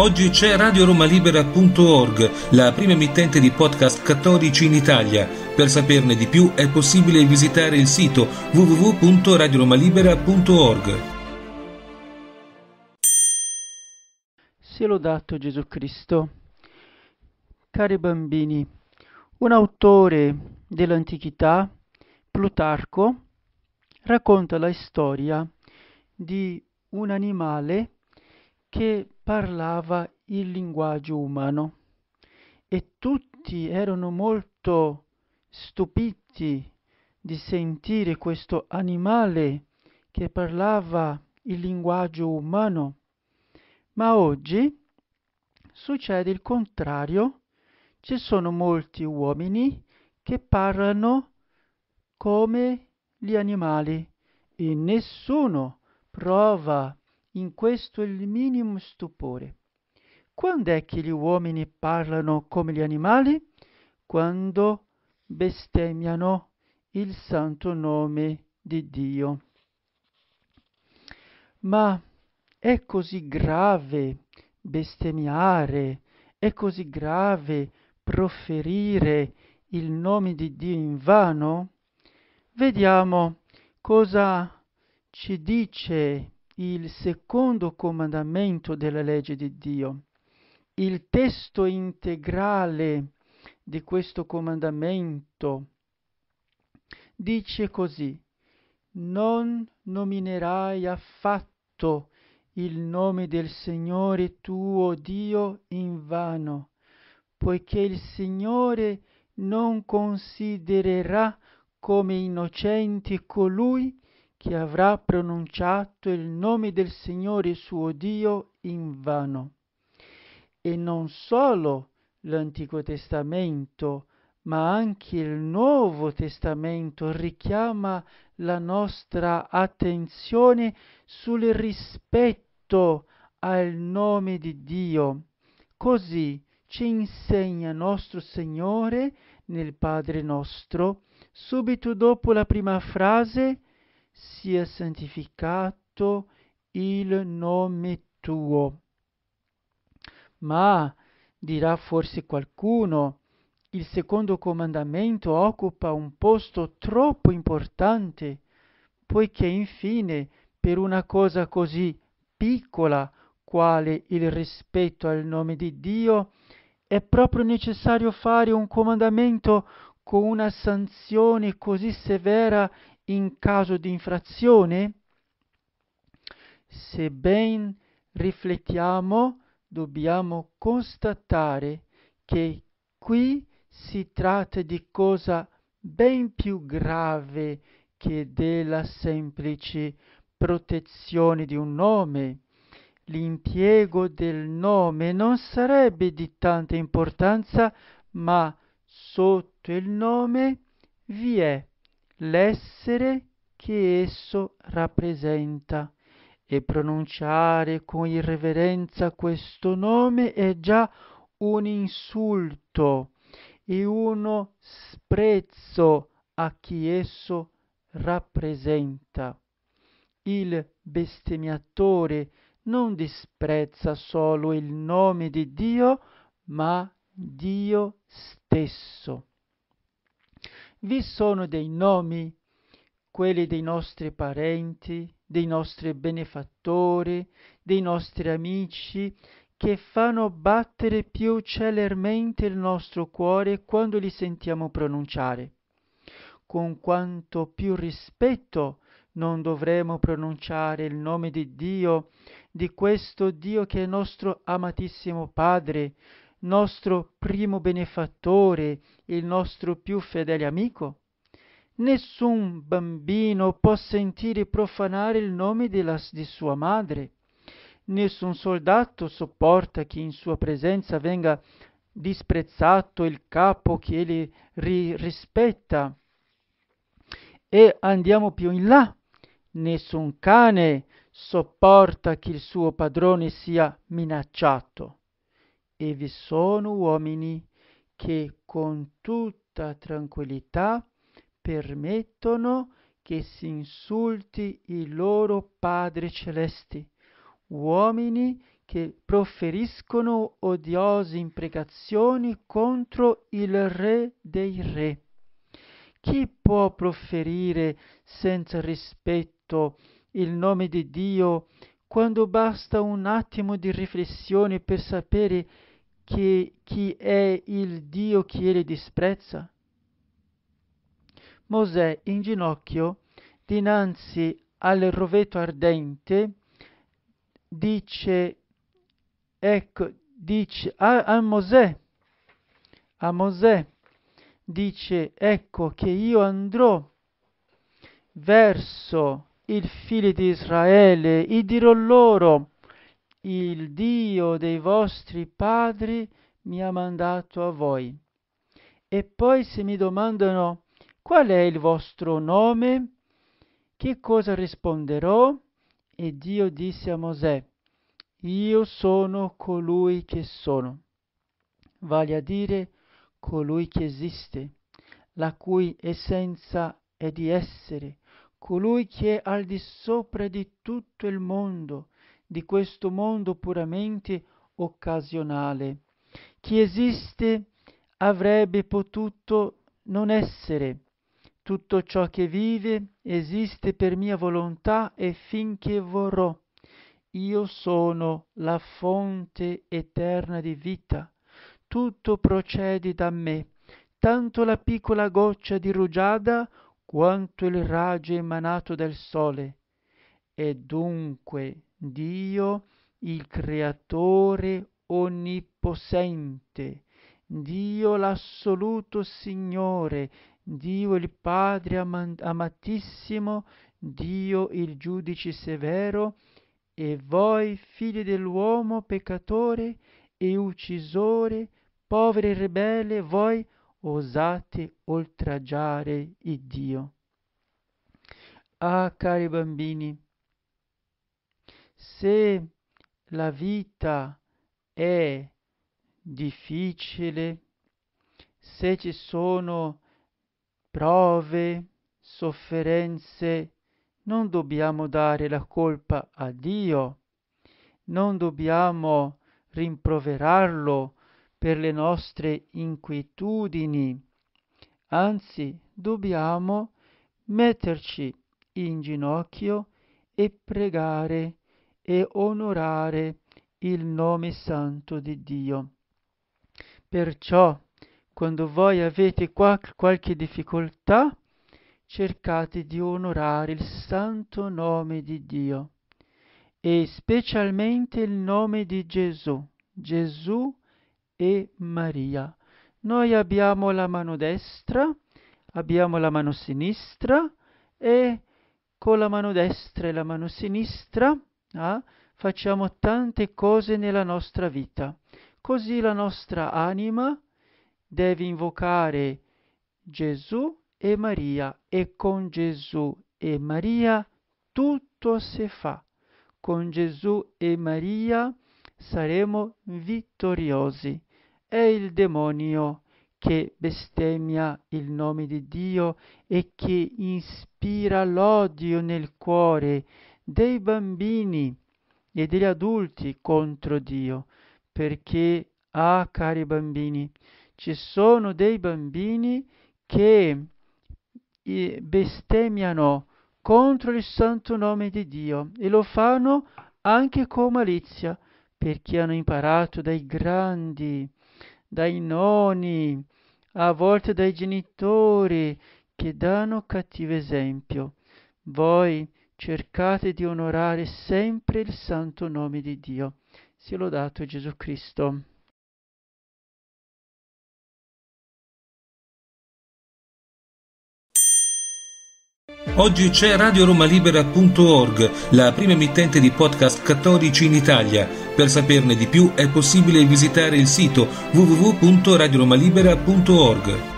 Oggi c'è radioromalibera.org, la prima emittente di podcast cattolici in Italia. Per saperne di più è possibile visitare il sito www.radioromalibera.org. Sia lodato Gesù Cristo. Cari bambini, un autore dell'antichità, Plutarco, racconta la storia di un animale che parlava il linguaggio umano e tutti erano molto stupiti di sentire questo animale che parlava il linguaggio umano. Ma oggi succede il contrario. Ci sono molti uomini che parlano come gli animali e nessuno prova in questo il minimo stupore. Quando è che gli uomini parlano come gli animali? Quando bestemmiano il santo nome di Dio. Ma è così grave bestemmiare, è così grave proferire il nome di Dio in vano? Vediamo cosa ci dice il secondo comandamento della legge di Dio. Il testo integrale di questo comandamento dice così, non nominerai affatto il nome del Signore tuo Dio in vano, poiché il Signore non considererà come innocente colui che che avrà pronunciato il nome del Signore suo Dio in vano. E non solo l'Antico Testamento, ma anche il Nuovo Testamento richiama la nostra attenzione sul rispetto al nome di Dio. Così ci insegna nostro Signore nel Padre nostro, subito dopo la prima frase, sia santificato il nome tuo. Ma dirà forse qualcuno, il secondo comandamento occupa un posto troppo importante, poiché infine per una cosa così piccola quale il rispetto al nome di Dio è proprio necessario fare un comandamento con una sanzione così severa in caso di infrazione? Se ben riflettiamo, dobbiamo constatare che qui si tratta di cosa ben più grave che della semplice protezione di un nome. L'impiego del nome non sarebbe di tanta importanza, ma sotto il nome vi è l'essere che esso rappresenta e pronunciare con irreverenza questo nome è già un insulto e uno sprezzo a chi esso rappresenta. Il bestemmiatore non disprezza solo il nome di Dio, ma Dio stesso vi sono dei nomi, quelli dei nostri parenti, dei nostri benefattori, dei nostri amici, che fanno battere più celermente il nostro cuore quando li sentiamo pronunciare. Con quanto più rispetto non dovremo pronunciare il nome di Dio, di questo Dio che è nostro amatissimo Padre, nostro primo benefattore, il nostro più fedele amico? Nessun bambino può sentire profanare il nome della, di sua madre. Nessun soldato sopporta che in sua presenza venga disprezzato il capo che egli ri- rispetta. E andiamo più in là. Nessun cane sopporta che il suo padrone sia minacciato e vi sono uomini che con tutta tranquillità permettono che si insulti i loro padri celesti, uomini che proferiscono odiose imprecazioni contro il Re dei Re. Chi può proferire senza rispetto il nome di Dio quando basta un attimo di riflessione per sapere che chi è il Dio che li disprezza? Mosè in ginocchio dinanzi al roveto ardente dice, ecco, dice a, a Mosè, a Mosè dice, ecco che io andrò verso il figlio di Israele e dirò loro, il Dio dei vostri padri mi ha mandato a voi. E poi se mi domandano qual è il vostro nome, che cosa risponderò? E Dio disse a Mosè, io sono colui che sono, vale a dire colui che esiste, la cui essenza è di essere, colui che è al di sopra di tutto il mondo, di questo mondo puramente occasionale. Chi esiste avrebbe potuto non essere. Tutto ciò che vive esiste per mia volontà e finché vorrò. Io sono la fonte eterna di vita. Tutto procede da me, tanto la piccola goccia di rugiada quanto il raggio emanato dal sole. E dunque Dio il creatore onnipossente, Dio l'assoluto Signore, Dio il Padre am- amatissimo, Dio il giudice severo, e voi figli dell'uomo peccatore e uccisore, poveri e ribelle, voi osate oltraggiare il Dio. Ah, cari bambini, se la vita è difficile, se ci sono prove, sofferenze, non dobbiamo dare la colpa a Dio, non dobbiamo rimproverarlo per le nostre inquietudini, anzi dobbiamo metterci in ginocchio e pregare e onorare il nome santo di Dio. Perciò, quando voi avete qualche difficoltà, cercate di onorare il santo nome di Dio e specialmente il nome di Gesù, Gesù e Maria. Noi abbiamo la mano destra, abbiamo la mano sinistra e con la mano destra e la mano sinistra Ah, facciamo tante cose nella nostra vita. Così la nostra anima deve invocare Gesù e Maria e con Gesù e Maria tutto si fa. Con Gesù e Maria saremo vittoriosi. È il demonio che bestemmia il nome di Dio e che ispira l'odio nel cuore dei bambini e degli adulti contro Dio, perché, ah cari bambini, ci sono dei bambini che bestemmiano contro il santo nome di Dio e lo fanno anche con malizia, perché hanno imparato dai grandi, dai noni, a volte dai genitori che danno cattivo esempio. Voi cercate di onorare sempre il santo nome di Dio. Sia lodato Gesù Cristo. Oggi c'è radioromalibera.org, la prima emittente di podcast cattolici in Italia. Per saperne di più è possibile visitare il sito www.radioromalibera.org.